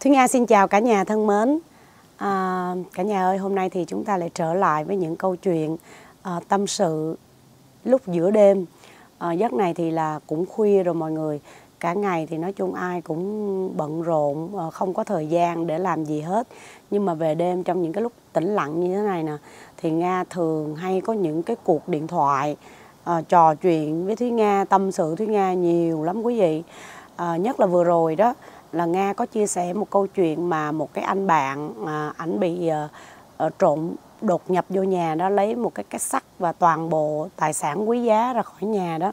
Thúy Nga xin chào cả nhà thân mến à, Cả nhà ơi hôm nay thì chúng ta lại trở lại với những câu chuyện à, tâm sự lúc giữa đêm à, Giấc này thì là cũng khuya rồi mọi người Cả ngày thì nói chung ai cũng bận rộn à, không có thời gian để làm gì hết Nhưng mà về đêm trong những cái lúc tĩnh lặng như thế này nè Thì Nga thường hay có những cái cuộc điện thoại à, trò chuyện với Thúy Nga tâm sự Thúy Nga nhiều lắm quý vị à, Nhất là vừa rồi đó là nga có chia sẻ một câu chuyện mà một cái anh bạn à, ảnh bị à, trộm đột nhập vô nhà đó lấy một cái cái sắt và toàn bộ tài sản quý giá ra khỏi nhà đó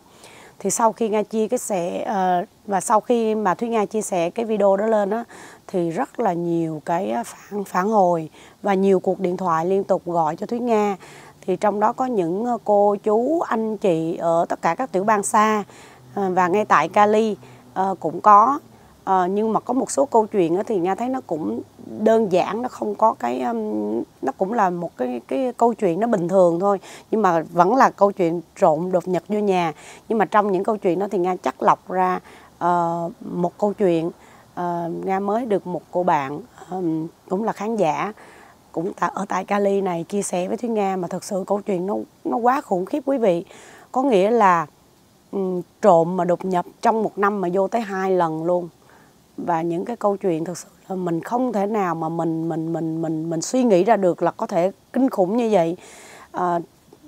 thì sau khi nga chia cái sẻ ờ, và sau khi mà thúy nga chia sẻ cái video đó lên đó thì rất là nhiều cái phản phản hồi và nhiều cuộc điện thoại liên tục gọi cho thúy nga thì trong đó có những cô chú anh chị ở tất cả các tiểu bang xa và ngay tại cali cũng có à, nhưng mà có một số câu chuyện thì nga thấy nó cũng đơn giản nó không có cái nó cũng là một cái cái câu chuyện nó bình thường thôi nhưng mà vẫn là câu chuyện trộn đột nhập vô nhà nhưng mà trong những câu chuyện đó thì nga chắc lọc ra uh, một câu chuyện uh, nga mới được một cô bạn um, cũng là khán giả cũng ta, ở tại Cali này chia sẻ với Thúy Nga mà thật sự câu chuyện nó nó quá khủng khiếp quý vị có nghĩa là um, trộm mà đột nhập trong một năm mà vô tới hai lần luôn và những cái câu chuyện thực sự là mình không thể nào mà mình mình mình mình mình suy nghĩ ra được là có thể kinh khủng như vậy à,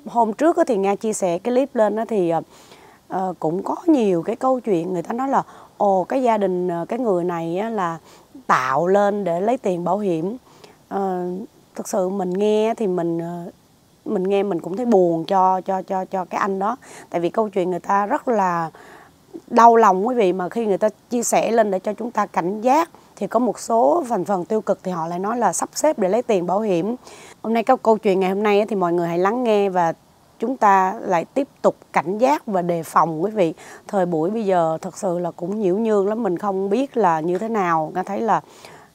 hôm trước thì nga chia sẻ cái clip lên đó thì à, à, cũng có nhiều cái câu chuyện người ta nói là ồ cái gia đình à, cái người này là tạo lên để lấy tiền bảo hiểm à, thực sự mình nghe thì mình à, mình nghe mình cũng thấy buồn cho cho cho cho cái anh đó tại vì câu chuyện người ta rất là đau lòng quý vị mà khi người ta chia sẻ lên để cho chúng ta cảnh giác thì có một số phần phần tiêu cực thì họ lại nói là sắp xếp để lấy tiền bảo hiểm hôm nay các câu chuyện ngày hôm nay thì mọi người hãy lắng nghe và chúng ta lại tiếp tục cảnh giác và đề phòng quý vị thời buổi bây giờ thật sự là cũng nhiễu nhương lắm mình không biết là như thế nào nghe thấy là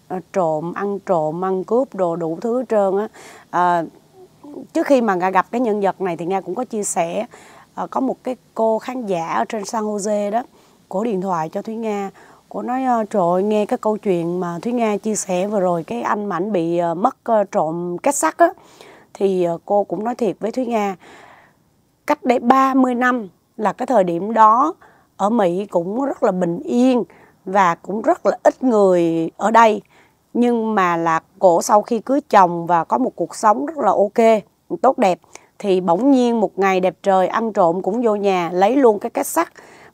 ờ, trộm ăn trộm ăn cướp đồ đủ thứ trơn á à, trước khi mà nga gặp cái nhân vật này thì nga cũng có chia sẻ Ờ, có một cái cô khán giả ở trên San Jose đó cổ điện thoại cho Thúy Nga cô nói ờ, trời ơi, nghe cái câu chuyện mà Thúy Nga chia sẻ vừa rồi cái anh mảnh bị ờ, mất trộm kết sắt á thì cô cũng nói thiệt với Thúy Nga cách đây 30 năm là cái thời điểm đó ở Mỹ cũng rất là bình yên và cũng rất là ít người ở đây nhưng mà là cổ sau khi cưới chồng và có một cuộc sống rất là ok tốt đẹp thì bỗng nhiên một ngày đẹp trời ăn trộm cũng vô nhà lấy luôn cái két sắt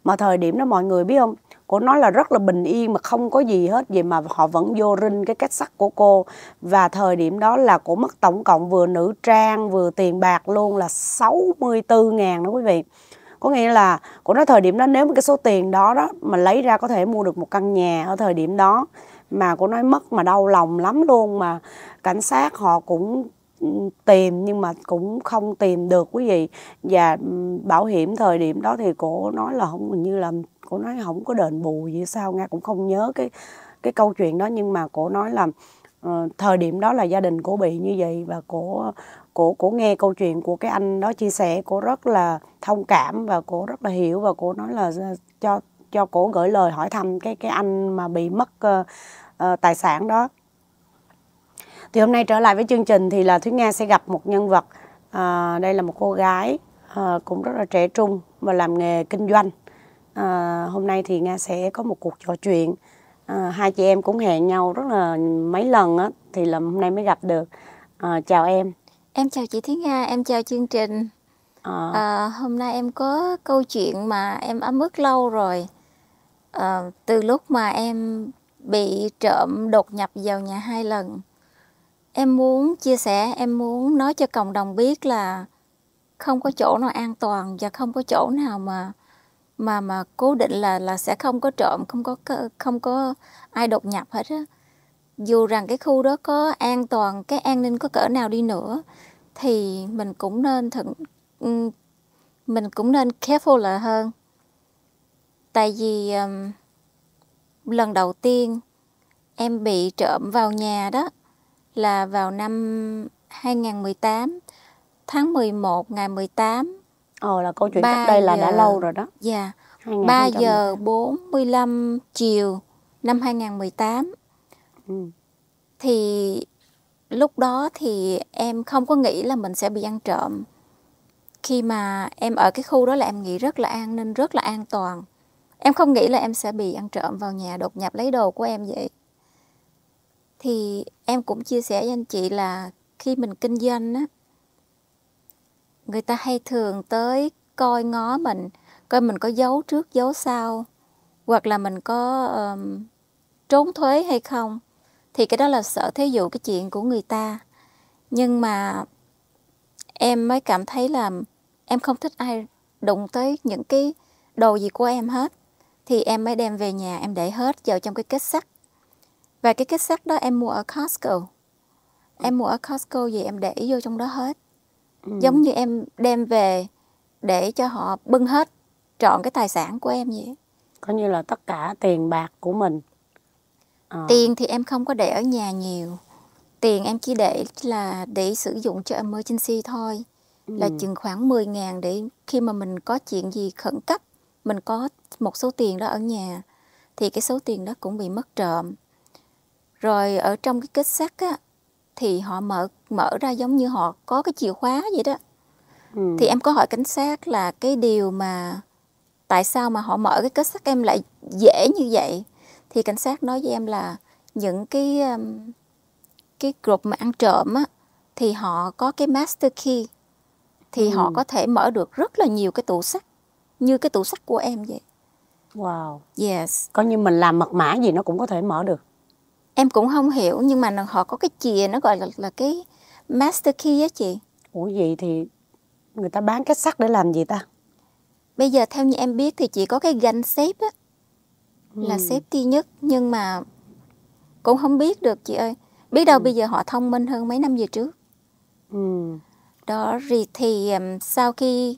mà thời điểm đó mọi người biết không cô nói là rất là bình yên mà không có gì hết vậy mà họ vẫn vô rinh cái cách sắt của cô và thời điểm đó là cô mất tổng cộng vừa nữ trang vừa tiền bạc luôn là 64 ngàn đó quý vị có nghĩa là cô nói thời điểm đó nếu mà cái số tiền đó đó mà lấy ra có thể mua được một căn nhà ở thời điểm đó mà cô nói mất mà đau lòng lắm luôn mà cảnh sát họ cũng tìm nhưng mà cũng không tìm được quý vị và bảo hiểm thời điểm đó thì cổ nói là không hình như là cổ nói không có đền bù gì sao nghe cũng không nhớ cái cái câu chuyện đó nhưng mà cổ nói là ờ, thời điểm đó là gia đình cổ bị như vậy và cổ cổ cổ nghe câu chuyện của cái anh đó chia sẻ cổ rất là thông cảm và cổ rất là hiểu và cổ nói là cho cho cổ gửi lời hỏi thăm cái cái anh mà bị mất uh, uh, tài sản đó thì hôm nay trở lại với chương trình thì là thúy nga sẽ gặp một nhân vật à, đây là một cô gái à, cũng rất là trẻ trung và làm nghề kinh doanh à, hôm nay thì nga sẽ có một cuộc trò chuyện à, hai chị em cũng hẹn nhau rất là mấy lần á thì là hôm nay mới gặp được à, chào em em chào chị thúy nga em chào chương trình à. À, hôm nay em có câu chuyện mà em ấm ức lâu rồi à, từ lúc mà em bị trộm đột nhập vào nhà hai lần em muốn chia sẻ em muốn nói cho cộng đồng biết là không có chỗ nào an toàn và không có chỗ nào mà mà mà cố định là là sẽ không có trộm không có không có ai đột nhập hết á dù rằng cái khu đó có an toàn cái an ninh có cỡ nào đi nữa thì mình cũng nên thận ừ, mình cũng nên careful là hơn tại vì um, lần đầu tiên em bị trộm vào nhà đó là vào năm 2018 tháng 11 ngày 18 ờ là câu chuyện cách đây giờ, là đã lâu rồi đó Dạ yeah, 3 giờ 45 chiều năm 2018 ừ. Thì lúc đó thì em không có nghĩ là mình sẽ bị ăn trộm Khi mà em ở cái khu đó là em nghĩ rất là an ninh, rất là an toàn Em không nghĩ là em sẽ bị ăn trộm vào nhà đột nhập lấy đồ của em vậy thì em cũng chia sẻ với anh chị là khi mình kinh doanh á người ta hay thường tới coi ngó mình coi mình có giấu trước giấu sau hoặc là mình có um, trốn thuế hay không thì cái đó là sợ thế dụ cái chuyện của người ta nhưng mà em mới cảm thấy là em không thích ai đụng tới những cái đồ gì của em hết thì em mới đem về nhà em để hết vào trong cái kết sắt và cái kết sắt đó em mua ở Costco ừ. em mua ở Costco gì em để vô trong đó hết ừ. giống như em đem về để cho họ bưng hết trọn cái tài sản của em vậy có như là tất cả tiền bạc của mình à. tiền thì em không có để ở nhà nhiều tiền em chỉ để là để sử dụng cho emergency thôi ừ. là chừng khoảng 10 ngàn để khi mà mình có chuyện gì khẩn cấp mình có một số tiền đó ở nhà thì cái số tiền đó cũng bị mất trộm rồi ở trong cái kết sắt á thì họ mở mở ra giống như họ có cái chìa khóa vậy đó ừ. thì em có hỏi cảnh sát là cái điều mà tại sao mà họ mở cái kết sắt em lại dễ như vậy thì cảnh sát nói với em là những cái um, cái group mà ăn trộm á thì họ có cái master key thì ừ. họ có thể mở được rất là nhiều cái tủ sắt như cái tủ sắt của em vậy wow yes coi như mình làm mật mã gì nó cũng có thể mở được em cũng không hiểu nhưng mà họ có cái chìa nó gọi là là cái master key á chị ủa gì thì người ta bán cái sắt để làm gì ta bây giờ theo như em biết thì chỉ có cái ganh xếp á ừ. là safety nhất nhưng mà cũng không biết được chị ơi biết đâu ừ. bây giờ họ thông minh hơn mấy năm về trước ừ. đó thì, thì um, sau khi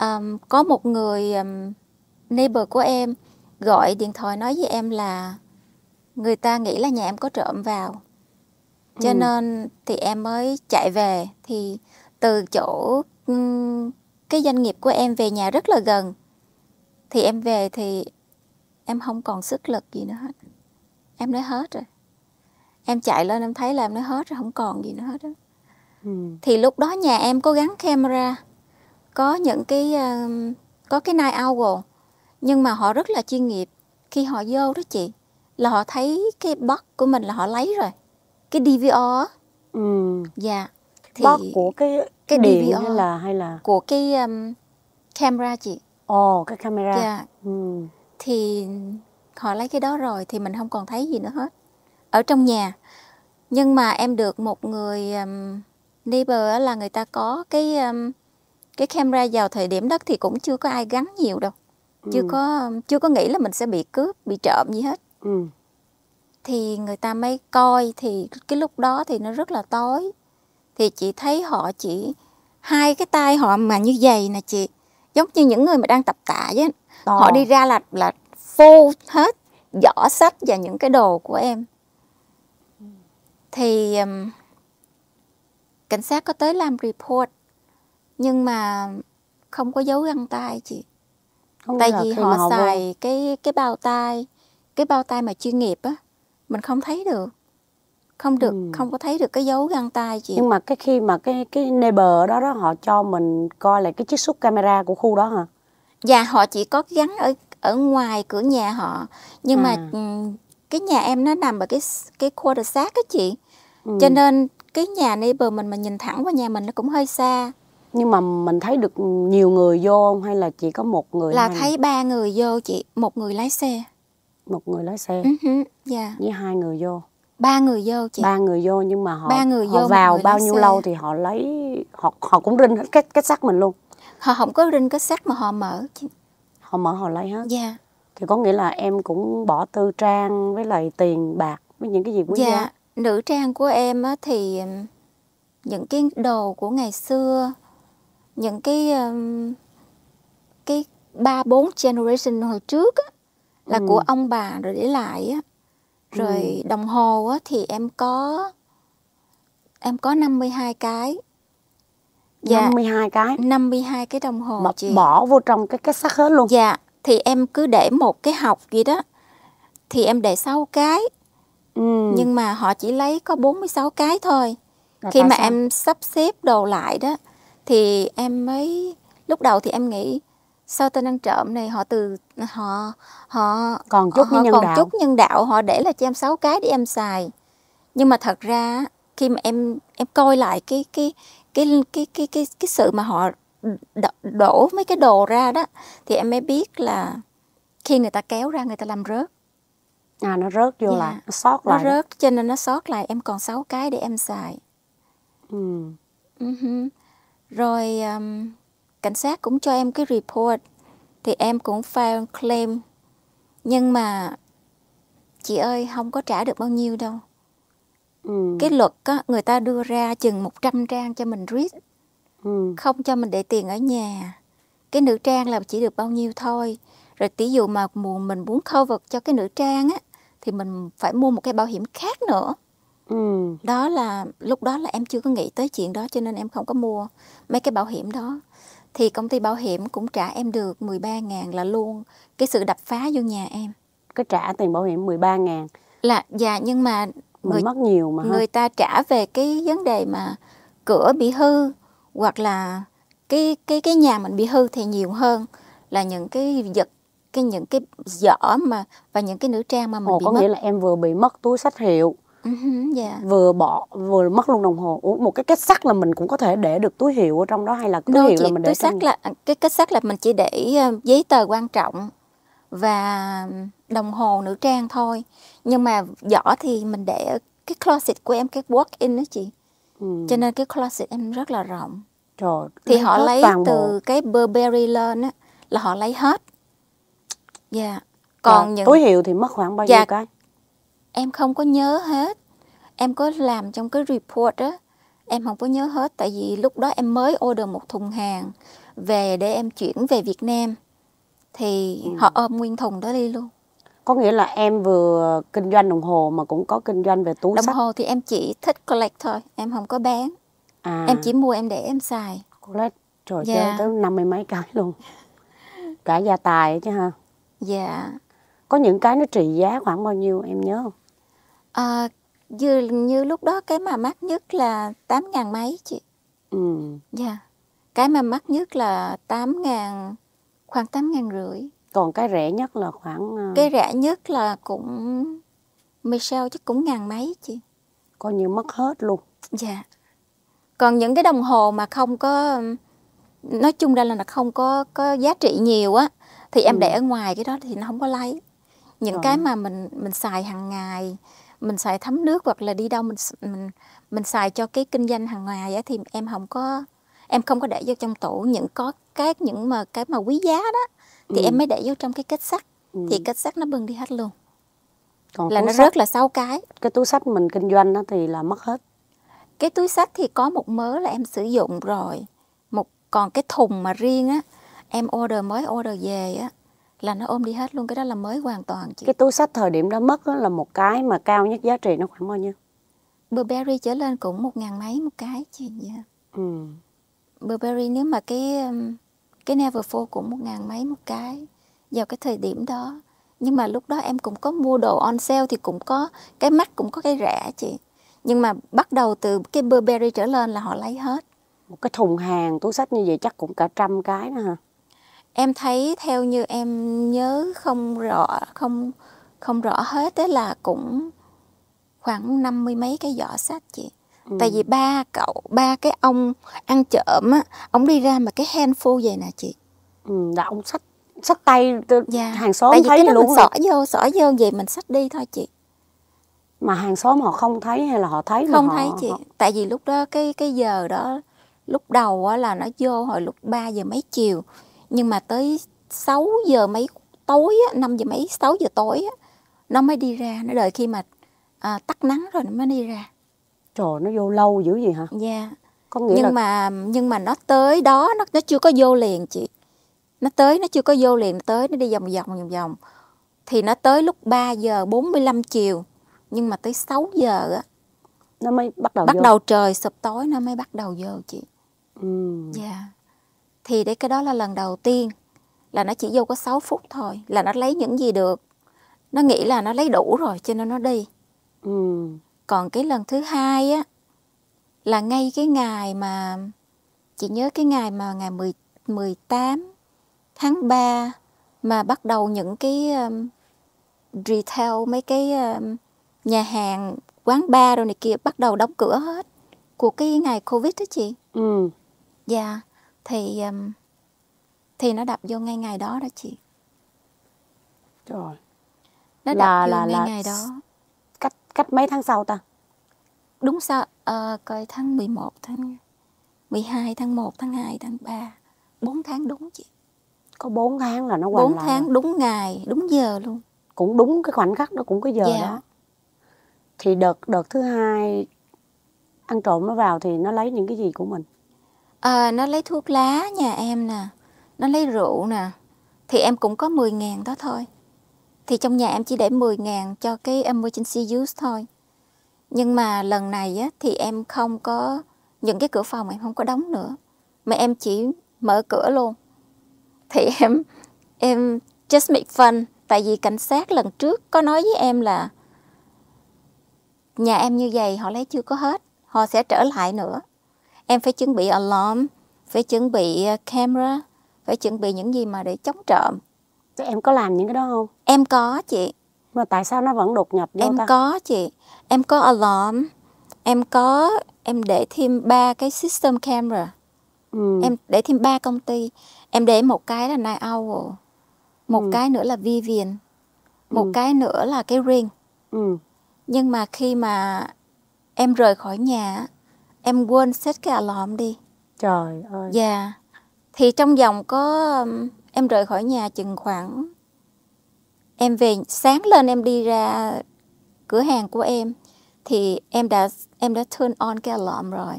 um, có một người um, neighbor của em gọi điện thoại nói với em là người ta nghĩ là nhà em có trộm vào cho ừ. nên thì em mới chạy về thì từ chỗ ừ, cái doanh nghiệp của em về nhà rất là gần thì em về thì em không còn sức lực gì nữa hết em nói hết rồi em chạy lên em thấy là em nói hết rồi không còn gì nữa hết đó. Ừ. thì lúc đó nhà em có gắn camera có những cái ờ, có cái night owl nhưng mà họ rất là chuyên nghiệp khi họ vô đó chị là họ thấy cái box của mình là họ lấy rồi cái DVR ừ. dạ thì box của cái cái điện DVR hay là hay là của cái um, camera chị ồ oh, cái camera dạ ừ. thì họ lấy cái đó rồi thì mình không còn thấy gì nữa hết ở trong nhà nhưng mà em được một người um, neighbor là người ta có cái um, cái camera vào thời điểm đó thì cũng chưa có ai gắn nhiều đâu chưa ừ. có um, chưa có nghĩ là mình sẽ bị cướp bị trộm gì hết Ừ. thì người ta mới coi thì cái lúc đó thì nó rất là tối thì chị thấy họ chỉ hai cái tay họ mà như vậy nè chị giống như những người mà đang tập tạ chứ ờ. họ đi ra là là phô hết giỏ sách và những cái đồ của em thì um, cảnh sát có tới làm report nhưng mà không có dấu găng tay chị Không tại vì họ, xài vô. cái cái bao tay cái bao tay mà chuyên nghiệp á mình không thấy được không được ừ. không có thấy được cái dấu găng tay chị nhưng mà cái khi mà cái cái neighbor đó đó họ cho mình coi lại cái chiếc xúc camera của khu đó hả dạ họ chỉ có gắn ở ở ngoài cửa nhà họ nhưng à. mà ừ, cái nhà em nó nằm ở cái cái khu quarter sát á chị ừ. cho nên cái nhà neighbor mình mà nhìn thẳng qua nhà mình nó cũng hơi xa nhưng mà mình thấy được nhiều người vô không hay là chỉ có một người là hay? thấy ba người vô chị một người lái xe một người lái xe uh-huh. Ừ yeah. Dạ. với hai người vô ba người vô chị ba người vô nhưng mà họ ba người vô, vào người bao nhiêu xe. lâu thì họ lấy họ họ cũng rinh hết cái cái xác mình luôn họ không có rinh cái xác mà họ mở chị. họ mở họ lấy hết dạ thì có nghĩa là em cũng bỏ tư trang với lại tiền bạc với những cái gì quý dạ. giá yeah. nữ trang của em á, thì những cái đồ của ngày xưa những cái cái ba bốn generation hồi trước á, là ừ. của ông bà rồi để lại á ừ. rồi ừ. đồng hồ á thì em có em có 52 cái dạ, 52 cái 52 cái đồng hồ bỏ, chị bỏ vô trong cái cái xác hết luôn dạ thì em cứ để một cái học gì đó thì em để 6 cái ừ. nhưng mà họ chỉ lấy có 46 cái thôi Rồi khi mà sao? em sắp xếp đồ lại đó thì em mới lúc đầu thì em nghĩ sau tên ăn trộm này họ từ họ họ còn chút họ nhân còn đạo. chút nhân đạo họ để là cho em sáu cái để em xài nhưng mà thật ra khi mà em em coi lại cái cái cái cái cái cái, cái, sự mà họ đổ mấy cái đồ ra đó thì em mới biết là khi người ta kéo ra người ta làm rớt à nó rớt vô yeah. Dạ. lại nó sót nó lại nó rớt cho nên nó sót lại em còn sáu cái để em xài ừ. uh-huh. rồi um, cảnh sát cũng cho em cái report thì em cũng file claim nhưng mà chị ơi không có trả được bao nhiêu đâu ừ. cái luật á, người ta đưa ra chừng 100 trang cho mình read ừ. không cho mình để tiền ở nhà cái nữ trang là chỉ được bao nhiêu thôi rồi tí dụ mà muốn mình muốn khâu vật cho cái nữ trang á thì mình phải mua một cái bảo hiểm khác nữa ừ. đó là lúc đó là em chưa có nghĩ tới chuyện đó cho nên em không có mua mấy cái bảo hiểm đó thì công ty bảo hiểm cũng trả em được 13 ngàn là luôn cái sự đập phá vô nhà em. Cái trả tiền bảo hiểm 13 ngàn Là dạ nhưng mà người, mất nhiều mà. Người ta trả về cái vấn đề mà cửa bị hư hoặc là cái cái cái nhà mình bị hư thì nhiều hơn là những cái vật cái những cái giỏ mà và những cái nữ trang mà mình Ồ, bị có mất. nghĩa là em vừa bị mất túi sách hiệu yeah. Uh-huh, dạ. vừa bỏ vừa mất luôn đồng hồ Ủa, một cái kết sắt là mình cũng có thể để được túi hiệu ở trong đó hay là túi no, hiệu chị, là mình để túi sắt trong... là à, cái kết sắt là mình chỉ để ờ, giấy tờ quan trọng và đồng hồ nữ trang thôi nhưng mà giỏ thì mình để ở cái closet của em cái walk in đó chị ừ. cho nên cái closet em rất là rộng Trời, thì họ lấy từ bộ. cái Burberry lên á là họ lấy hết dạ yeah. Dạ, còn à, những túi hiệu thì mất khoảng bao dạ, nhiêu cái em không có nhớ hết em có làm trong cái report á em không có nhớ hết tại vì lúc đó em mới order một thùng hàng về để em chuyển về Việt Nam thì ừ. họ ôm nguyên thùng đó đi luôn có nghĩa là em vừa kinh doanh đồng hồ mà cũng có kinh doanh về túi đồng sách. hồ thì em chỉ thích collect thôi em không có bán à. em chỉ mua em để em xài collect trời dạ. chơi tới năm mươi mấy cái luôn cả gia tài chứ ha dạ có những cái nó trị giá khoảng bao nhiêu em nhớ không à, ờ, như, như lúc đó cái mà mắc nhất là 8 ngàn mấy chị ừ dạ cái mà mắc nhất là 8 ngàn khoảng 8 ngàn rưỡi còn cái rẻ nhất là khoảng ờ, cái rẻ nhất là cũng Michelle chắc cũng ngàn mấy chị coi như mất hết luôn dạ còn những cái đồng hồ mà không có nói chung ra là nó không có có giá trị nhiều á thì em ừ. để ở ngoài cái đó thì nó không có lấy những rồi. Ờ. cái mà mình mình xài hàng ngày mình xài thấm nước hoặc là đi đâu mình mình mình xài cho cái kinh doanh hàng ngày ấy, thì em không có em không có để vô trong tủ những có các những mà cái mà quý giá đó thì ừ. em mới để vô trong cái kết sắt ừ. thì kết sắt nó bưng đi hết luôn còn là nó sách, rớt là sáu cái cái túi sách mình kinh doanh đó thì là mất hết cái túi sách thì có một mớ là em sử dụng rồi một còn cái thùng mà riêng á em order mới order về á là nó ôm đi hết luôn cái đó là mới hoàn toàn chị cái túi sách thời điểm đó mất đó là một cái mà cao nhất giá trị nó khoảng bao nhiêu Burberry trở lên cũng một ngàn mấy một cái chị nhỉ dạ. ừ. Burberry nếu mà cái um, cái Neverfull cũng một ngàn mấy một cái vào cái thời điểm đó nhưng mà lúc đó em cũng có mua đồ on sale thì cũng có cái mắt cũng có cái rẻ chị nhưng mà bắt đầu từ cái Burberry trở lên là họ lấy hết một cái thùng hàng túi sách như vậy chắc cũng cả trăm cái nữa hả em thấy theo như em nhớ không rõ không không rõ hết đó là cũng khoảng năm mươi mấy cái giỏ sách chị ừ. tại vì ba cậu ba cái ông ăn trộm á ông đi ra mà cái handful vậy nè chị ừ, là ông sách sách tay dạ. hàng xóm tại vì thấy cái luôn sỏ vô sỏ vô về mình sách đi thôi chị mà hàng xóm họ không thấy hay là họ thấy không họ, thấy chị họ... tại vì lúc đó cái cái giờ đó lúc đầu á là nó vô hồi lúc 3 giờ mấy chiều nhưng mà tới 6 giờ mấy tối á 5 giờ mấy 6 giờ tối á nó mới đi ra nó đợi khi mà à, tắt nắng rồi nó mới đi ra trời nó vô lâu dữ gì hả dạ yeah. có nghĩa nhưng là... mà nhưng mà nó tới đó nó nó chưa có vô liền chị nó tới nó chưa có vô liền nó tới nó đi vòng vòng vòng vòng thì nó tới lúc 3 giờ 45 chiều nhưng mà tới 6 giờ á nó mới bắt đầu bắt vô. đầu trời sụp tối nó mới bắt đầu vô chị ừ dạ yeah thì để cái đó là lần đầu tiên là nó chỉ vô có 6 phút thôi là nó lấy những gì được nó nghĩ là nó lấy đủ rồi cho nên nó đi ừ. còn cái lần thứ hai á là ngay cái ngày mà chị nhớ cái ngày mà ngày 10, 18 tháng 3 mà bắt đầu những cái um, retail mấy cái um, nhà hàng quán bar rồi này kia bắt đầu đóng cửa hết của cái ngày covid đó chị ừ dạ yeah thì um, thì nó đập vô ngay ngày đó đó chị rồi nó đập là, vô là, ngay là ngày đó cách cách mấy tháng sau ta đúng sao à, coi tháng 11 tháng 12 tháng 1 tháng 2 tháng 3 4 tháng đúng chị có 4 tháng là nó qua 4 tháng rồi. đúng ngày đúng giờ luôn cũng đúng cái khoảnh khắc nó cũng cái giờ dạ. đó thì đợt đợt thứ hai ăn trộm nó vào thì nó lấy những cái gì của mình À, nó lấy thuốc lá nhà em nè, nó lấy rượu nè, thì em cũng có 10 ngàn đó thôi. Thì trong nhà em chỉ để 10 ngàn cho cái emergency use thôi. Nhưng mà lần này á, thì em không có, những cái cửa phòng em không có đóng nữa. Mà em chỉ mở cửa luôn. Thì em, em just make fun. Tại vì cảnh sát lần trước có nói với em là nhà em như vậy họ lấy chưa có hết. Họ sẽ trở lại nữa em phải chuẩn bị alarm phải chuẩn bị ờ, camera phải chuẩn bị những gì mà để chống trộm Thế em có làm những cái đó không em có chị mà tại sao nó vẫn đột nhập vô em ta? có chị em có alarm em có em để thêm ba cái system camera ừ. em để thêm ba công ty em để một cái là night owl một ừ. cái nữa là vivian ừ. một ừ. cái nữa là cái ring ừ. nhưng mà khi mà em rời khỏi nhà em quên set cái alarm đi trời ơi dạ thì trong vòng có um, em rời khỏi nhà chừng khoảng em về sáng lên em đi ra cửa hàng của em thì em đã em đã turn on cái alarm rồi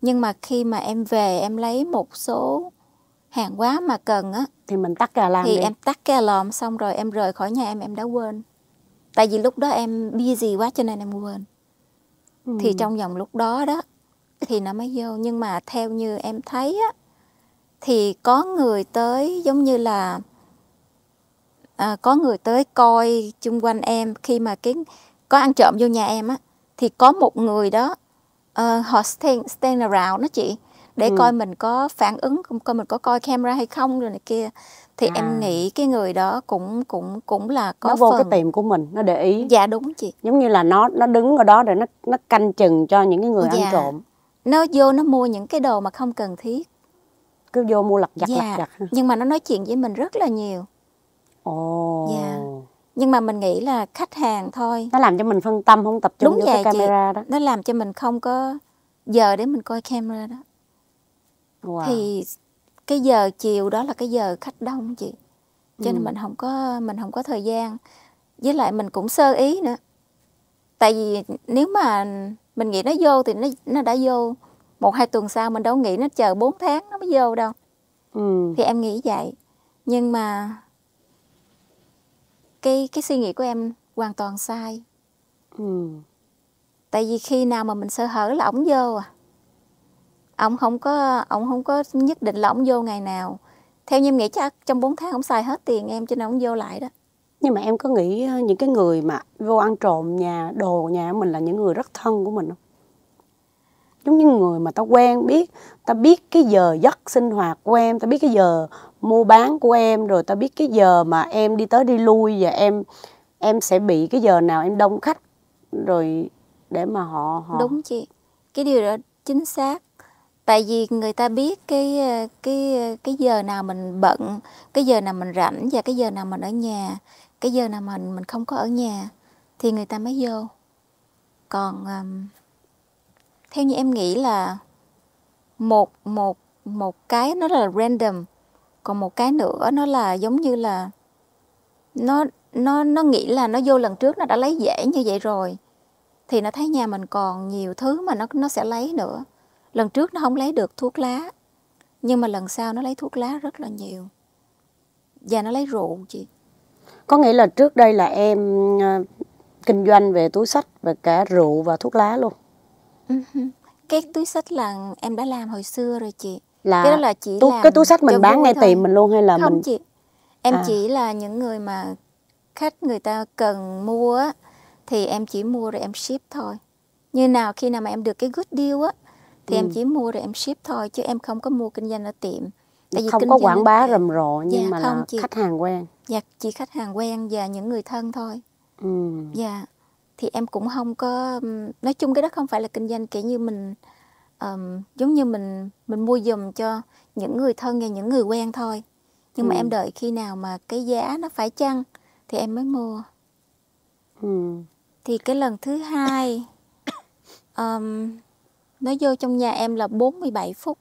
nhưng mà khi mà em về em lấy một số hàng hóa mà cần á thì mình tắt cái alarm thì đi. em tắt cái alarm xong rồi em rời khỏi nhà em em đã quên tại vì lúc đó em busy quá cho nên em quên ừ. thì trong vòng lúc đó đó thì nó mới vô nhưng mà theo như em thấy á thì có người tới giống như là à, có người tới coi chung quanh em khi mà cái có ăn trộm vô nhà em á thì có một người đó uh, họ stand, stand around đó chị để ừ. coi mình có phản ứng coi mình có coi camera hay không rồi này kia thì à. em nghĩ cái người đó cũng cũng cũng là có nó vô phần... cái tiệm của mình nó để ý dạ đúng chị giống như là nó nó đứng ở đó để nó nó canh chừng cho những cái người dạ. ăn trộm nó vô nó mua những cái đồ mà không cần thiết cứ vô mua lặt vặt dạ. lặt vặt nhưng mà nó nói chuyện với mình rất là nhiều ồ oh. dạ nhưng mà mình nghĩ là khách hàng thôi nó làm cho mình phân tâm không tập trung đúng vậy, camera chị. đó nó làm cho mình không có giờ để mình coi camera đó wow. thì cái giờ chiều đó là cái giờ khách đông chị cho ừ. nên mình không có mình không có thời gian với lại mình cũng sơ ý nữa tại vì nếu mà mình nghĩ nó vô thì nó nó đã vô một hai tuần sau mình đâu nghĩ nó chờ 4 tháng nó mới vô đâu ừ. thì em nghĩ vậy nhưng mà cái cái suy nghĩ của em hoàn toàn sai ừ. tại vì khi nào mà mình sơ hở là ổng vô à ổng không có ổng không có nhất định là ổng vô ngày nào theo như em nghĩ chắc trong 4 tháng ổng xài hết tiền em cho nên ổng vô lại đó nhưng mà em có nghĩ ờ, những cái người mà vô ăn trộm nhà đồ nhà mình là những người rất thân của mình không giống như người mà tao quen biết tao biết cái giờ giấc sinh hoạt của em tao biết cái giờ mua bán của em rồi tao biết cái giờ mà em đi tới đi lui và em em sẽ bị cái giờ nào em đông khách rồi để mà họ, họ... đúng chị cái điều đó chính xác tại vì người ta biết cái ờ, cái ờ, cái giờ nào mình bận cái giờ nào mình rảnh và cái giờ nào mình ở nhà cái giờ nào mà mình không có ở nhà thì người ta mới vô còn um, theo như em nghĩ là một một một cái nó là random còn một cái nữa nó là giống như là nó nó nó nghĩ là nó vô lần trước nó đã lấy dễ như vậy rồi thì nó thấy nhà mình còn nhiều thứ mà nó nó sẽ lấy nữa lần trước nó không lấy được thuốc lá nhưng mà lần sau nó lấy thuốc lá rất là nhiều và nó lấy rượu chị có nghĩa là trước đây là em uh, kinh doanh về túi sách và cả rượu và thuốc lá luôn ừ cái túi sách là em đã làm hồi xưa rồi chị là cái đó là chỉ tu, làm cái túi sách mình bán ngay tiệm mình luôn hay là không mình... chị em à. chỉ là những người mà khách người ta cần mua thì em chỉ mua rồi em ship thôi như nào khi nào mà em được cái good deal á thì ừ. em chỉ mua rồi em ship thôi chứ em không có mua kinh doanh ở tiệm Tại vì không có quảng bá rầm rộ nhưng dạ, mà không, là chị. khách hàng quen dạ chỉ khách hàng quen và những người thân thôi ừ. dạ thì em cũng không có nói chung cái đó không phải là kinh doanh kiểu như mình um, giống như mình mình mua dùm cho những người thân và những người quen thôi nhưng ừ. mà em ừ. đợi khi nào mà cái giá nó phải chăng thì em mới mua ừ. thì cái lần thứ hai um, nó vô trong nhà em là 47 phút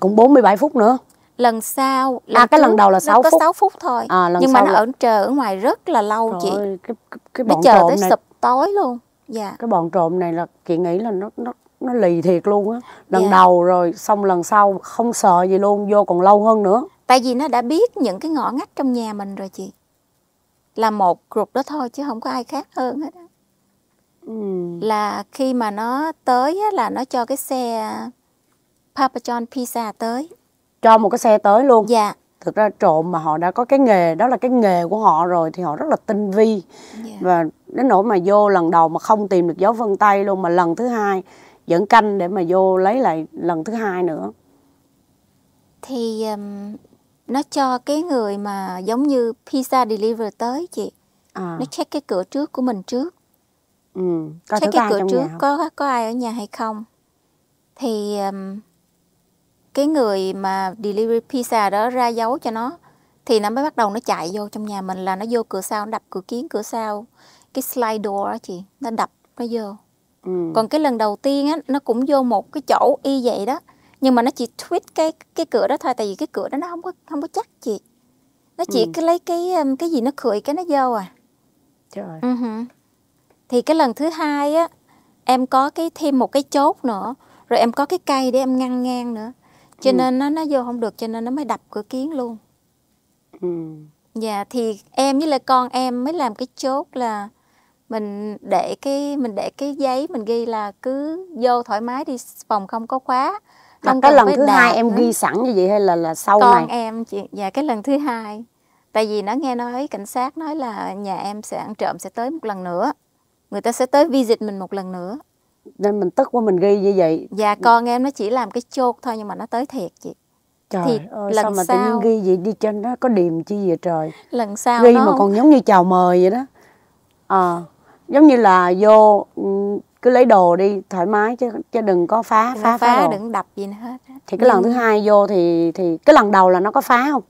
cũng 47 phút nữa lần sau lần à cái lần đầu là 6 phút có 6 phút thôi à, lần nhưng mà nó là... ở chờ ở ngoài rất là lâu Trời chị ơi, cái, cái bọn chờ trộm tới này... sụp tối luôn dạ cái bọn trộm này là chị nghĩ là nó nó nó lì thiệt luôn á lần dạ. đầu rồi xong lần sau không sợ gì luôn vô còn lâu hơn nữa tại vì nó đã biết những cái ngõ ngách trong nhà mình rồi chị là một group đó thôi chứ không có ai khác hơn hết á ừ. là khi mà nó tới á, là nó cho cái xe Papa John Pizza tới cho một cái xe tới luôn dạ thực ra trộm mà họ đã có cái nghề đó là cái nghề của họ rồi thì họ rất là tinh vi yeah. Dạ. và đến nỗi mà vô lần đầu mà không tìm được dấu vân tay luôn mà lần thứ hai dẫn canh để mà vô lấy lại lần thứ hai nữa thì um, nó cho cái người mà giống như pizza deliver tới chị à. nó check cái cửa trước của mình trước ừ. Coi check cái cửa trước có có ai ở nhà hay không thì um, cái người mà delivery pizza đó ra dấu cho nó thì nó mới bắt đầu nó chạy vô trong nhà mình là nó vô cửa sau nó đập cửa kiến cửa sau cái slide door đó chị nó đập nó vô ừ. còn cái lần đầu tiên á nó cũng vô một cái chỗ y vậy đó nhưng mà nó chỉ tweet cái cái cửa đó thôi tại vì cái cửa đó nó không có không có chắc chị nó chỉ ừ. cái lấy cái um, cái gì nó khửi cái nó vô à trời uh-huh. thì cái lần thứ hai á em có cái thêm một cái chốt nữa rồi em có cái cây để em ngăn ngang nữa cho ừ. nên nó nó vô không được cho nên nó mới đập cửa kiến luôn ừ. dạ thì em với lại con em mới làm cái chốt là mình để cái mình để cái giấy mình ghi là cứ vô thoải mái đi phòng không có khóa không cái lần thứ hai em ghi sẵn như vậy hay là là sau con này con em chị dạ cái lần thứ hai tại vì nó nghe nói cảnh sát nói là nhà em sẽ ăn trộm sẽ tới một lần nữa người ta sẽ tới visit mình một lần nữa nên mình tức quá mình ghi như vậy dạ con em nó chỉ làm cái chốt thôi nhưng mà nó tới thiệt chị trời thì ơi lần sao mà sau... tự nhiên ghi vậy đi trên đó có điềm chi vậy trời lần sau ghi nó mà không... còn giống như chào mời vậy đó ờ à, giống như là vô ừ, cứ lấy đồ đi thoải mái chứ chứ đừng có phá đừng phá phá, phá đừng đập gì hết thì cái lần thứ hai vô thì thì cái lần đầu là nó có phá không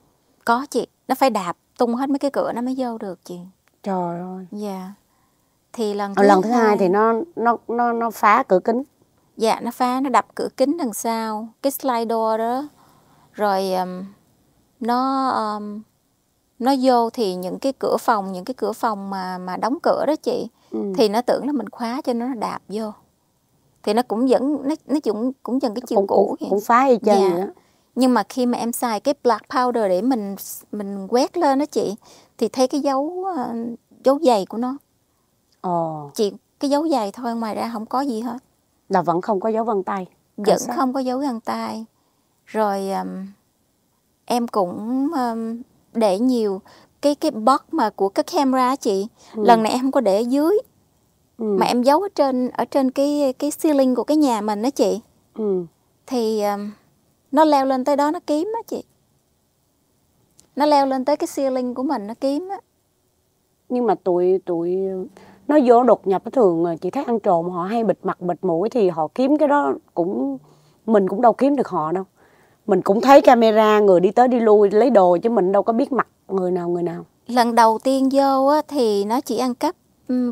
có chị nó phải đạp tung hết mấy cái cửa nó mới vô được chị trời ơi dạ yeah thì lần ờ, thứ, lần thứ hai, hai thì nó nó nó nó phá cửa kính dạ nó phá nó đập cửa kính đằng sau cái slide door đó rồi um, nó um, nó vô thì những cái cửa phòng những cái cửa phòng mà mà đóng cửa đó chị ừ. thì nó tưởng là mình khóa cho nó đạp vô thì nó cũng vẫn nó nó cũng cũng dần cái chiều cũ cũng, cũng phá y chang dạ. nhưng mà khi mà em xài cái black powder để mình mình quét lên đó chị thì thấy cái dấu dấu dày của nó Ồ. Ờ. Chỉ cái dấu giày thôi ngoài ra không có gì hết. Là vẫn không có dấu vân tay. Vẫn xác. không có dấu vân tay. Rồi um, em cũng um, để nhiều cái cái box mà của cái camera chị. Ừ. Lần này em không có để dưới. Ừ. mà em giấu ở trên ở trên cái cái ceiling của cái nhà mình đó chị. Ừ. Thì um, nó leo lên tới đó nó kiếm á chị nó leo lên tới cái ceiling của mình nó kiếm á nhưng mà tụi tụi nó vô đột nhập nó thường ờ, chị thấy ăn trộm họ hay bịt mặt bịt mũi thì họ kiếm cái đó cũng mình cũng đâu kiếm được họ đâu mình cũng thấy camera người đi tới đi lui lấy đồ chứ mình đâu có biết mặt người nào người nào lần đầu tiên vô á, thì nó chỉ ăn cắp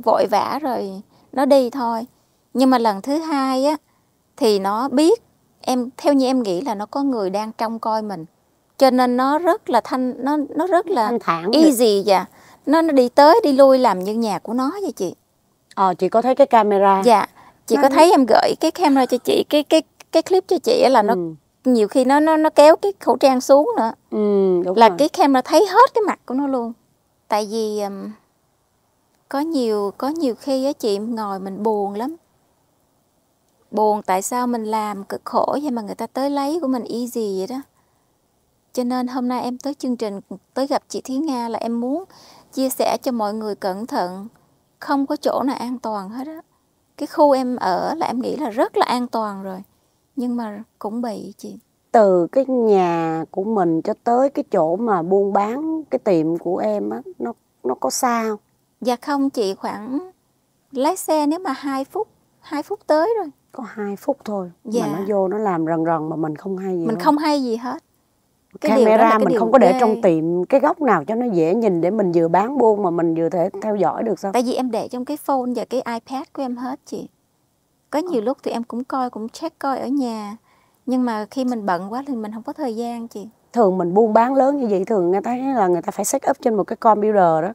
vội vã rồi nó đi thôi nhưng mà lần thứ hai á thì nó biết em theo như em nghĩ là nó có người đang trông coi mình cho nên nó rất là thanh nó nó rất là thanh thản easy dạ nó nó đi tới đi lui làm như nhà của nó vậy chị ờ chị có thấy cái camera dạ chị nó... có thấy em gửi cái camera cho chị cái cái cái clip cho chị là nó ừ. nhiều khi nó nó nó kéo cái khẩu trang xuống nữa ừ, đúng là rồi. cái camera thấy hết cái mặt của nó luôn tại vì um, có nhiều có nhiều khi á chị ngồi mình buồn lắm buồn tại sao mình làm cực khổ vậy mà người ta tới lấy của mình easy vậy đó cho nên hôm nay em tới chương trình tới gặp chị Thúy Nga là em muốn chia sẻ cho mọi người cẩn thận không có chỗ nào an toàn hết á cái khu em ở là em nghĩ là rất là an toàn rồi nhưng mà cũng bị chị từ cái nhà của mình cho tới cái chỗ mà buôn bán cái tiệm của em á nó nó có sao dạ không chị khoảng lái xe nếu mà hai phút hai phút tới rồi có hai phút thôi dạ. mà nó vô nó làm rần rần mà mình không hay gì mình không hay gì hết cái camera cái mình không có để ghê. trong tiệm cái góc nào cho nó dễ nhìn để mình vừa bán buôn mà mình vừa thể theo dõi được sao tại vì em để trong cái phone và cái ipad của em hết chị có nhiều ờ. lúc thì em cũng coi cũng check coi ở nhà nhưng mà khi mình bận quá thì mình không có thời gian chị thường mình buôn bán lớn như vậy thường người ta thấy là người ta phải set up trên một cái computer đó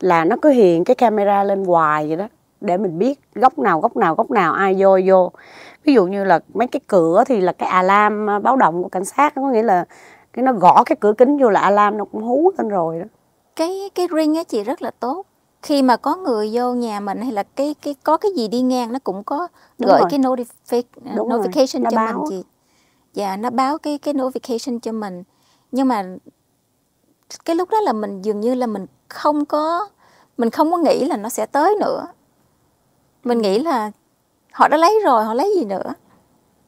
là nó cứ hiện cái camera lên hoài vậy đó để mình biết góc nào góc nào góc nào ai vô vô ví dụ như là mấy cái cửa thì là cái alarm à, báo động của cảnh sát có nghĩa là cái nó gõ cái cửa kính vô là alarm nó cũng hú lên rồi đó cái cái ring á chị rất là tốt khi mà có người vô nhà mình hay là cái cái có cái gì đi ngang nó cũng có Đúng gửi rồi. cái notific, notification cho báo. mình chị dạ nó báo cái cái notification cho mình nhưng mà cái lúc đó là mình dường như là mình không có mình không có nghĩ là nó sẽ tới nữa mình nghĩ là họ đã lấy rồi họ lấy gì nữa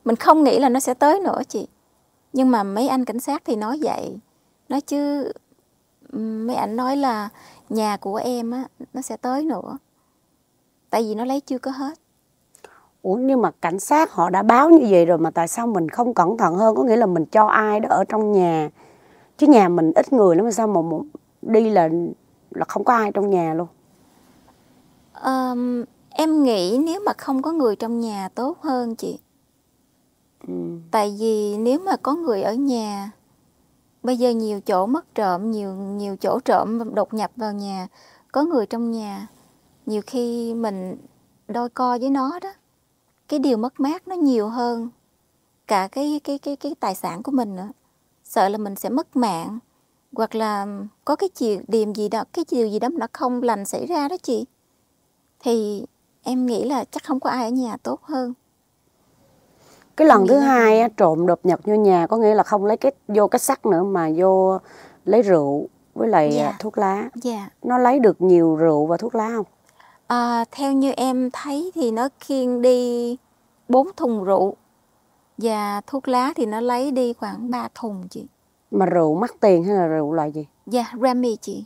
mình không nghĩ là nó sẽ tới nữa chị nhưng mà mấy anh cảnh sát thì nói vậy nói chứ mấy anh nói là nhà của em á nó sẽ tới nữa tại vì nó lấy chưa có hết Ủa nhưng mà cảnh sát họ đã báo như vậy rồi mà tại sao mình không cẩn thận hơn có nghĩa là mình cho ai đó ở trong nhà chứ nhà mình ít người lắm sao mà đi là là không có ai trong nhà luôn um, em nghĩ nếu mà không có người trong nhà tốt hơn chị ừ. tại vì nếu mà có người ở nhà bây giờ nhiều chỗ mất trộm nhiều nhiều chỗ trộm đột nhập vào nhà có người trong nhà nhiều khi mình đôi co với nó đó cái điều mất mát nó nhiều hơn cả cái cái cái cái tài sản của mình nữa sợ là mình sẽ mất mạng hoặc là có cái chuyện điểm gì đó cái điều gì đó nó không lành xảy ra đó chị thì em nghĩ là chắc không có ai ở nhà tốt hơn cái lần thứ hai á, trộm đột nhập vô nhà có nghĩa là không lấy cái vô cái sắt nữa mà vô lấy rượu với lại dạ. À, thuốc lá dạ. nó lấy được nhiều rượu và thuốc lá không à, theo như em thấy thì nó khiêng đi bốn thùng rượu và thuốc lá thì nó lấy đi khoảng 3 thùng chị mà rượu mắc tiền hay là rượu loại gì dạ Remy chị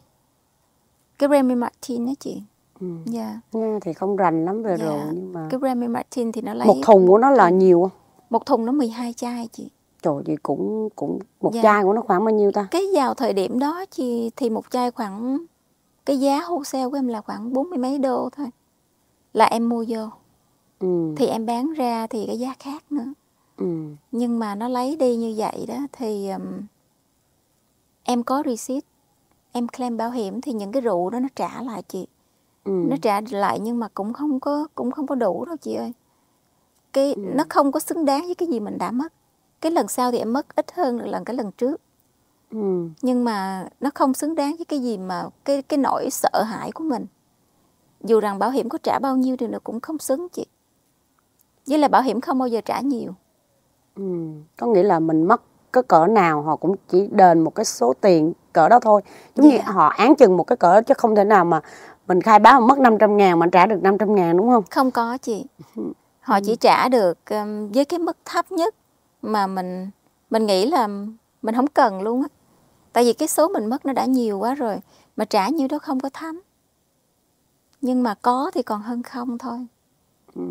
cái Remy Martin đó chị Ừ. Dạ. Yeah. Ừ, thì không rành lắm về yeah. Dạ. rượu nhưng mà cái Remy Martin thì nó lấy một thùng của nó là nhiều không? Một thùng nó 12 chai chị. Trời chị cũng cũng một yeah. Dạ. chai của nó khoảng bao nhiêu ta? Cái vào thời điểm đó chị thì một chai khoảng cái giá wholesale của em là khoảng bốn mươi mấy đô thôi. Là em mua vô. Ừ. Thì em bán ra thì cái giá khác nữa. Ừ. Nhưng mà nó lấy đi như vậy đó thì um, em có receipt, em claim bảo hiểm thì những cái rượu đó nó trả lại chị. Ừ ừ. nó trả lại nhưng mà cũng không có cũng không có đủ đâu chị ơi cái ừ. nó không có xứng đáng với cái gì mình đã mất cái lần sau thì em mất ít hơn lần cái lần trước ừ. nhưng mà nó không xứng đáng với cái gì mà cái cái nỗi sợ hãi của mình dù rằng bảo hiểm có trả bao nhiêu thì nó cũng không xứng chị với là bảo hiểm không bao giờ trả nhiều ừ. có nghĩa là mình mất cái cỡ nào họ cũng chỉ đền một cái số tiền cỡ đó thôi giống yeah. như dạ. họ án chừng một cái cỡ đó, chứ không thể nào mà mình khai báo mất 500 ngàn mà trả được 500 ngàn đúng không? Không có chị. Họ chỉ trả được um, với cái mức thấp nhất mà mình mình nghĩ là mình không cần luôn á. Tại vì cái số mình mất nó đã nhiều quá rồi mà trả nhiêu đó không có thấm. Nhưng mà có thì còn hơn không thôi. Ừ.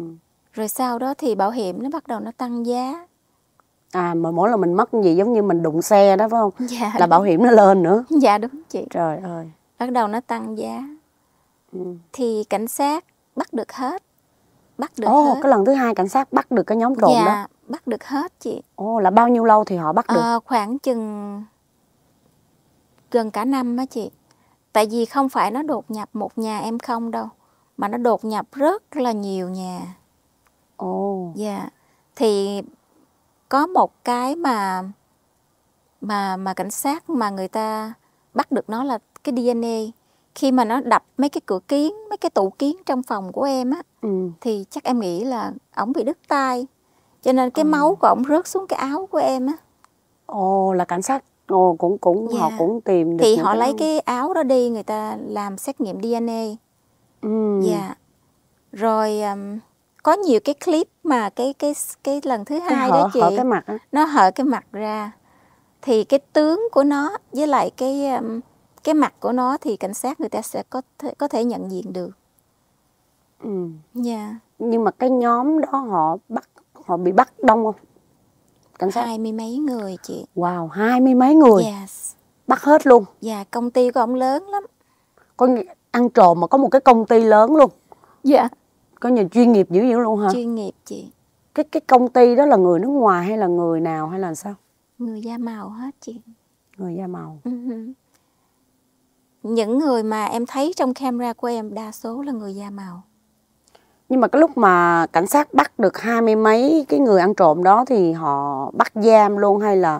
Rồi sau đó thì bảo hiểm nó bắt đầu nó tăng giá. À mà mỗi lần mình mất gì giống như mình đụng xe đó phải không? Dạ. Là đúng. bảo hiểm nó lên nữa. Dạ đúng chị. Trời ơi. Bắt đầu nó tăng giá thì cảnh sát bắt được hết bắt được oh hết. cái lần thứ hai cảnh sát bắt được cái nhóm trộm dạ, đó bắt được hết chị Ồ, là bao nhiêu lâu thì họ bắt được à, khoảng chừng gần cả năm á chị tại vì không phải nó đột nhập một nhà em không đâu mà nó đột nhập rất là nhiều nhà Ồ. Dạ. Thì có một cái mà mà mà cảnh sát mà người ta bắt được nó là cái DNA khi mà nó đập mấy cái cửa kiến mấy cái tủ kiến trong phòng của em á ừ. thì chắc em nghĩ là ổng bị đứt tay cho nên cái ừ. máu của ổng rớt xuống cái áo của em á ồ là cảnh sát ồ cũng cũng yeah. Dạ. họ cũng tìm được thì họ lấy áo. cái áo đó đi người ta làm xét nghiệm DNA ừ. dạ rồi um, có nhiều cái clip mà cái cái cái lần thứ hai cái hở, đó chị hở cái mặt đó. nó hở cái mặt ra thì cái tướng của nó với lại cái um, cái mặt của nó thì cảnh sát người ta sẽ có thể, có thể nhận diện được ừ. yeah. Dạ. nhưng mà cái nhóm đó họ bắt họ bị bắt đông không cảnh sát hai mươi mấy người chị wow hai mươi mấy người yes. bắt hết luôn dạ yeah, công ty của ông lớn lắm có ăn trộm mà có một cái công ty lớn luôn dạ yeah. có nhà chuyên nghiệp dữ dữ luôn hả chuyên nghiệp chị cái cái công ty đó là người nước ngoài hay là người nào hay là sao người da màu hết chị người da màu uh-huh những người mà em thấy trong camera của em đa số là người da màu nhưng mà cái lúc mà cảnh sát bắt được hai mươi mấy cái người ăn trộm đó thì họ bắt giam luôn hay là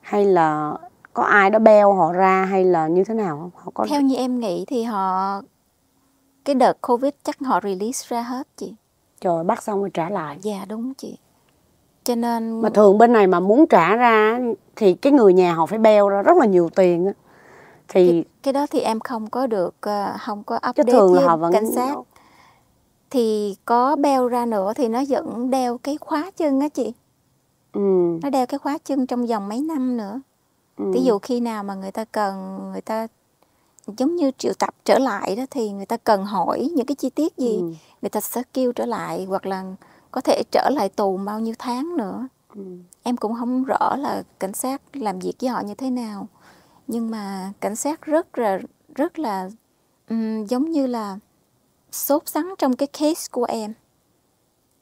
hay là có ai đó beo họ ra hay là như thế nào không? Họ có Theo như em nghĩ thì họ cái đợt Covid chắc họ release ra hết chị. Trời bắt xong rồi trả lại. Dạ đúng chị. Cho nên mà thường bên này mà muốn trả ra thì cái người nhà họ phải beo ra rất là nhiều tiền á thì cái, cái đó thì em không có được ờ, không có update thường với họ vẫn cảnh sát thì có beo ra nữa thì nó vẫn đeo cái khóa chân á chị ừ. nó đeo cái khóa chân trong vòng mấy năm nữa ừ. ví dụ khi nào mà người ta cần người ta giống như triệu tập trở lại đó thì người ta cần hỏi những cái chi tiết gì ừ. người ta sẽ kêu trở lại hoặc là có thể trở lại tù bao nhiêu tháng nữa ừ. em cũng không rõ là cảnh sát làm việc với họ như thế nào nhưng mà cảnh sát rất là rất là um, giống như là sốt sắng trong cái case của em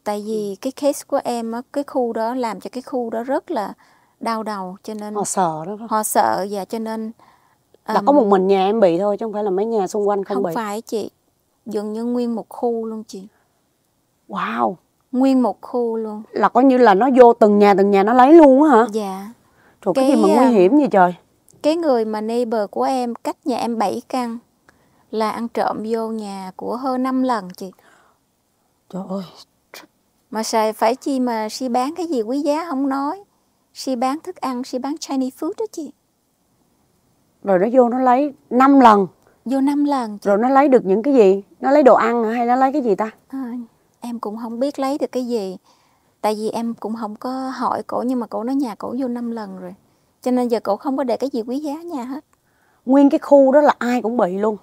tại vì ừ. cái case của em á, cái khu đó làm cho cái khu đó rất là đau đầu cho nên họ sợ đó họ sợ và dạ, cho nên um, là có một mình nhà em bị thôi chứ không phải là mấy nhà xung quanh không, không bị không phải chị dường như nguyên một khu luôn chị wow nguyên một khu luôn là coi như là nó vô từng nhà từng nhà nó lấy luôn hả dạ rồi cái, cái gì mà nguy hiểm vậy trời cái người mà neighbor của em cách nhà em 7 căn là ăn trộm vô nhà của hơn 5 lần chị trời ơi mà xài phải chi mà si bán cái gì quý giá không nói si bán thức ăn si bán Chinese food đó chị rồi nó vô nó lấy 5 lần vô 5 lần chị. rồi nó lấy được những cái gì nó lấy đồ ăn hay nó lấy cái gì ta à, em cũng không biết lấy được cái gì tại vì em cũng không có hỏi cổ nhưng mà cổ nói nhà cổ vô 5 lần rồi cho nên giờ cậu không có để cái gì quý giá nhà hết nguyên cái khu đó là ai cũng bị luôn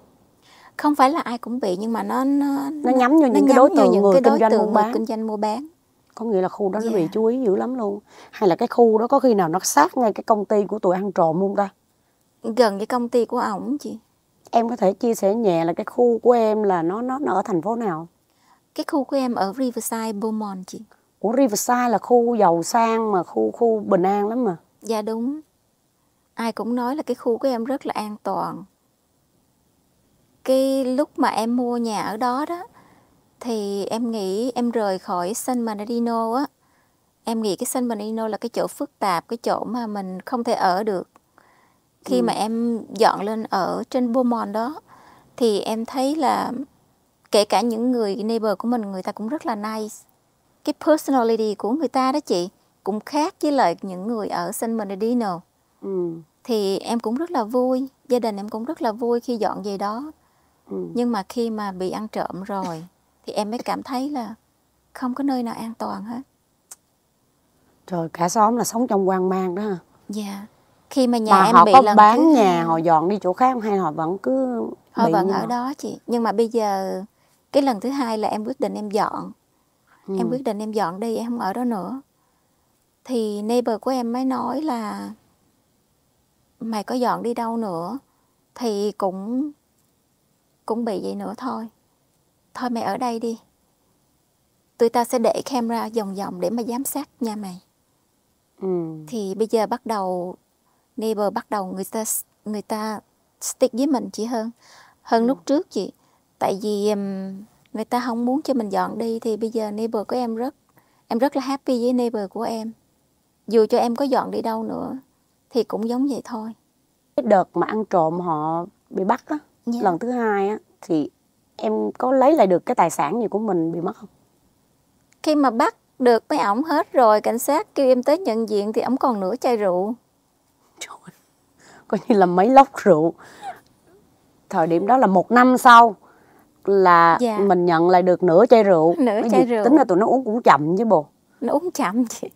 không phải là ai cũng bị nhưng mà nó nó, nó nhắm vào những, nó cái đối tượng những người cái kinh doanh mua bán kinh doanh mua bán có nghĩa là khu đó nó bị chú ý dữ lắm luôn hay là cái khu đó có khi nào nó sát ngay cái công ty của tụi ăn trộm không ta gần cái công ty của ổng chị em có thể chia sẻ nhẹ là cái khu của em là nó nó, nó ở thành phố nào cái khu của em ở Riverside Beaumont chị Ủa Riverside là khu giàu sang mà khu khu bình an lắm mà dạ đúng ai cũng nói là cái khu của em rất là an toàn cái lúc mà em mua nhà ở đó đó thì em nghĩ em rời khỏi San Bernardino á em nghĩ cái San Bernardino là cái chỗ phức tạp cái chỗ mà mình không thể ở được khi ừ. mà em dọn lên ở trên Beaumont đó thì em thấy là kể cả những người neighbor của mình người ta cũng rất là nice cái personality của người ta đó chị cũng khác với lại những người ở San Bernardino ừ thì em cũng rất là vui gia đình em cũng rất là vui khi dọn về đó ừ. nhưng mà khi mà bị ăn trộm rồi thì em mới cảm thấy là không có nơi nào an toàn hết trời cả xóm là sống trong hoang mang đó hả dạ khi mà nhà mà em họ bị có lần bán thứ... nhà họ dọn đi chỗ khác hay họ vẫn cứ họ bị vẫn ở họ. đó chị nhưng mà bây giờ cái lần thứ hai là em quyết định em dọn ừ. em quyết định em dọn đi em không ở đó nữa thì neighbor của em mới nói là mày có dọn đi đâu nữa thì cũng cũng bị vậy nữa thôi thôi mày ở đây đi tụi tao sẽ để camera vòng vòng để mà giám sát nha mày ừ. thì bây giờ bắt đầu neighbor bắt đầu người ta người ta stick với mình chị hơn hơn ừ. lúc trước chị tại vì người ta không muốn cho mình dọn đi thì bây giờ neighbor của em rất em rất là happy với neighbor của em dù cho em có dọn đi đâu nữa thì cũng giống vậy thôi cái đợt mà ăn trộm họ bị bắt á yeah. Dạ. lần thứ hai á thì em có lấy lại được cái tài sản gì của mình bị mất không khi mà bắt được mấy ổng hết rồi cảnh sát kêu em tới nhận diện thì ổng còn nửa chai rượu Trời, coi như là mấy lốc rượu thời điểm đó là một năm sau là dạ. mình nhận lại được nửa chai rượu nửa chai rượu tính là tụi nó uống cũng chậm chứ bồ nó uống chậm chị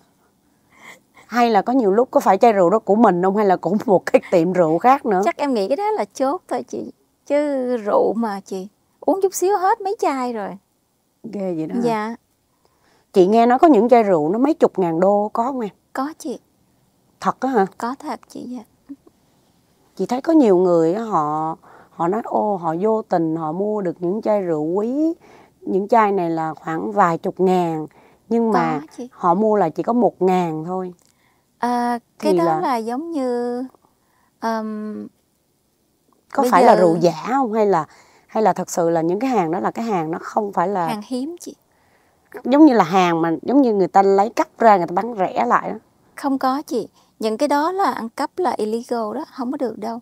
hay là có nhiều lúc có phải chai rượu đó của mình không hay là cũng một cái tiệm rượu khác nữa chắc em nghĩ cái đó là chốt thôi chị chứ rượu mà chị uống chút xíu hết mấy chai rồi ghê vậy đó dạ chị nghe nói có những chai rượu nó mấy chục ngàn đô có không em có chị thật á hả có thật chị dạ chị thấy có nhiều người họ họ nói ô họ vô tình họ mua được những chai rượu quý những chai này là khoảng vài chục ngàn nhưng mà họ mua là chỉ có một ngàn thôi À, cái thì đó là... là giống như um, có phải giờ... là rượu giả không hay là hay là thật sự là những cái hàng đó là cái hàng nó không phải là hàng hiếm chị giống như là hàng mà giống như người ta lấy cắp ra người ta bán rẻ lại đó không có chị những cái đó là ăn cắp là illegal đó không có được đâu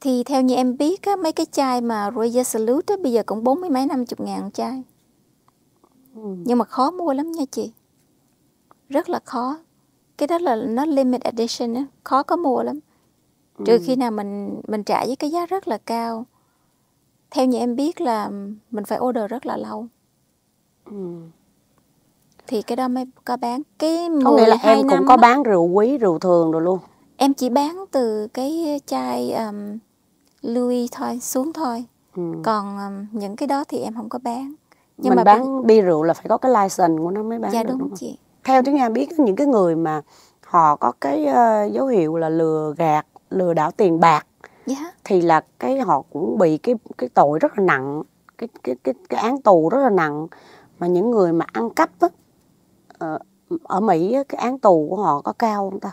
thì theo như em biết á, mấy cái chai mà Royal Salute á, bây giờ cũng bốn mươi mấy năm chục ngàn chai ừ. nhưng mà khó mua lắm nha chị rất là khó cái đó là nó limit edition á, khó có mua lắm trừ ừ. khi nào mình mình trả với cái giá rất là cao theo như em biết là mình phải order rất là lâu ừ. thì cái đó mới có bán cái có nghĩa là em cũng có đó, bán rượu quý rượu thường rồi luôn em chỉ bán từ cái chai um, Louis thôi xuống thôi ừ. còn um, những cái đó thì em không có bán nhưng mình mà bán bia rượu là phải có cái license của nó mới bán dạ được, đúng, đúng chị theo Thúy Nga biết những cái người mà họ có cái uh, dấu hiệu là lừa gạt lừa đảo tiền bạc yeah. Dạ thì là cái họ cũng bị cái cái tội rất là nặng cái cái cái cái án tù rất là nặng mà những người mà ăn cắp á, ờ, ở Mỹ á, cái án tù của họ có cao không ta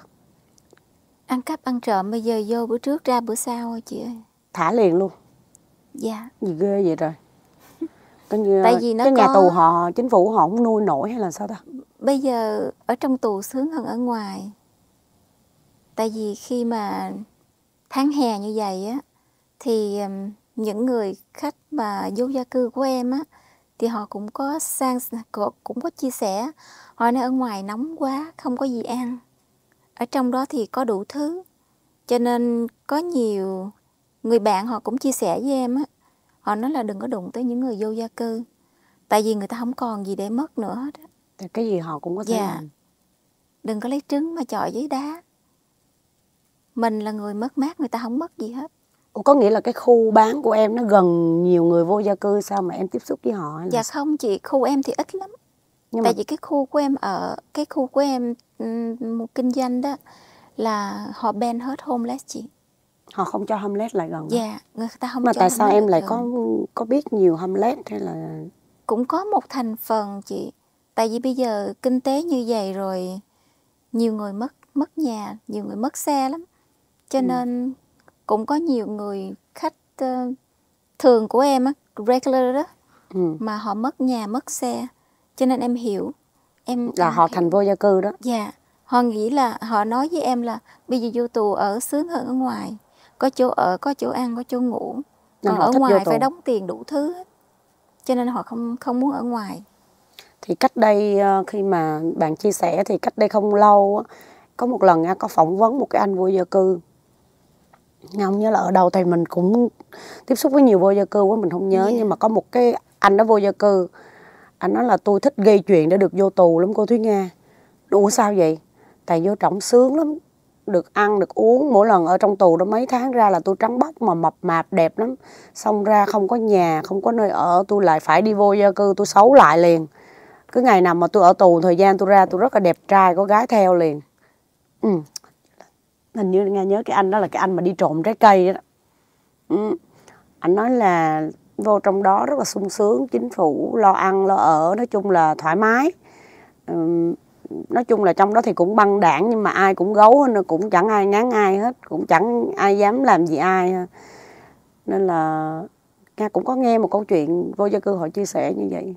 ăn cắp ăn trộm bây giờ vô bữa trước ra bữa sau chị ơi thả liền luôn dạ yeah. gì ghê vậy rồi cái như, tại vì nó cái có... nhà tù họ chính phủ họ không nuôi nổi hay là sao ta bây giờ ở trong tù sướng hơn ở ngoài tại vì khi mà tháng hè như vậy á thì những người khách mà vô gia cư của em á thì họ cũng có sang cũng có chia sẻ họ nói ở ngoài nóng quá không có gì ăn ở trong đó thì có đủ thứ cho nên có nhiều người bạn họ cũng chia sẻ với em á họ nói là đừng có đụng tới những người vô gia cư tại vì người ta không còn gì để mất nữa hết Thì cái gì họ cũng có thể dạ. làm đừng có lấy trứng mà chọi với đá mình là người mất mát người ta không mất gì hết Ủa, có nghĩa là cái khu bán của em nó gần nhiều người vô gia cư sao mà em tiếp xúc với họ hay là... dạ không chị khu em thì ít lắm Nhưng tại mà... vì cái khu của em ở cái khu của em um, kinh doanh đó là họ ban hết homeless chị họ không cho Hamlet lại gần dạ người ta không mà cho tại sao em lại gần. có có biết nhiều Hamlet hay là cũng có một thành phần chị tại vì bây giờ kinh tế như vậy rồi nhiều người mất mất nhà nhiều người mất xe lắm cho ừ. nên cũng có nhiều người khách ờ, thường của em á regular đó ừ. mà họ mất nhà mất xe cho nên em hiểu em là họ hiểu. thành vô gia cư đó dạ họ nghĩ là họ nói với em là bây giờ vô tù ở sướng hơn ở ngoài có chỗ ở có chỗ ăn có chỗ ngủ còn ở ngoài phải đóng tiền đủ thứ hết cho nên họ không không muốn ở ngoài thì cách đây ờ, khi mà bạn chia sẻ thì cách đây không lâu có một lần có phỏng vấn một cái anh vô gia cư không nhớ là ở đâu thì mình cũng tiếp xúc với nhiều vô gia cư quá mình không nhớ yeah. Dạ. nhưng mà có một cái anh đó vô gia cư anh nói là tôi thích gây chuyện để được vô tù lắm cô Thúy Nga đủ sao vậy tại vô trọng sướng lắm được ăn được uống mỗi lần ở trong tù đó mấy tháng ra là tôi trắng bóc mà mập mạp đẹp lắm xong ra không có nhà không có nơi ở tôi lại phải đi vô gia cư tôi xấu lại liền cứ ngày nào mà tôi ở tù thời gian tôi ra tôi rất là đẹp trai có gái theo liền ừ. hình như nghe nhớ cái anh đó là cái anh mà đi trộm trái cây đó ừ. anh nói là vô trong đó rất là sung sướng chính phủ lo ăn lo ở nói chung là thoải mái ừ nói chung là trong đó thì cũng băng đảng nhưng mà ai cũng gấu nên cũng chẳng ai ngán ai hết cũng chẳng ai dám làm gì ai nên là nga cũng có nghe một câu chuyện vô gia cư họ chia sẻ như vậy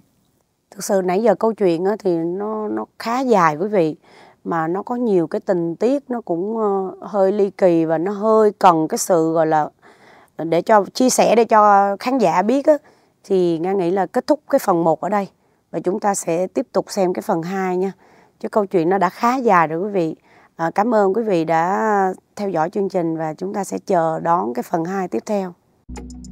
thực sự nãy giờ câu chuyện thì nó nó khá dài quý vị mà nó có nhiều cái tình tiết nó cũng ờ, hơi ly kỳ và nó hơi cần cái sự gọi là để cho chia sẻ để cho khán giả biết thì nga nghĩ là kết thúc cái phần 1 ở đây và chúng ta sẽ tiếp tục xem cái phần 2 nha chứ câu chuyện nó đã khá dài rồi quý vị à, cảm ơn quý vị đã theo dõi chương trình và chúng ta sẽ chờ đón cái phần 2 tiếp theo